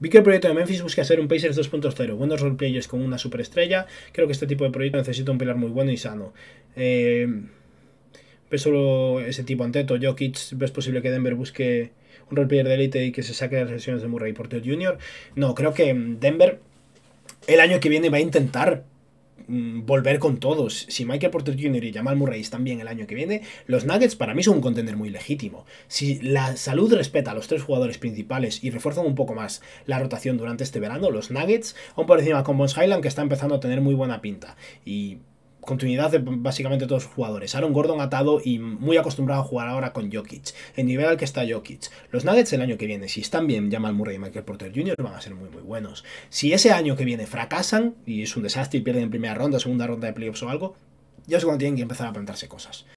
Vi que el proyecto de Memphis busca ser un Pacers 2.0, buenos roleplayers con una superestrella. Creo que este tipo de proyecto necesita un pilar muy bueno y sano. Eh, ves solo ese tipo, Anteto, Jokic, ves posible que Denver busque un roleplayer de élite y que se saque las sesiones de Murray Porter Jr. No, creo que Denver el año que viene va a intentar Mm, volver con todos. Si Michael Porter Jr. y Jamal Murray están bien el año que viene, los Nuggets para mí son un contender muy legítimo. Si la salud respeta a los tres jugadores principales y refuerzan un poco más la rotación durante este verano, los Nuggets, aún por encima con Bones Highland, que está empezando a tener muy buena pinta. Y continuidad de básicamente todos los jugadores. Aaron Gordon atado y muy acostumbrado a jugar ahora con Jokic, el nivel al que está Jokic. Los Nuggets el año que viene, si están bien Jamal Murray y Michael Porter Jr., van a ser muy muy buenos. Si ese año que viene fracasan y es un desastre y pierden en primera ronda, segunda ronda de playoffs o algo, ya es cuando tienen que empezar a plantarse cosas.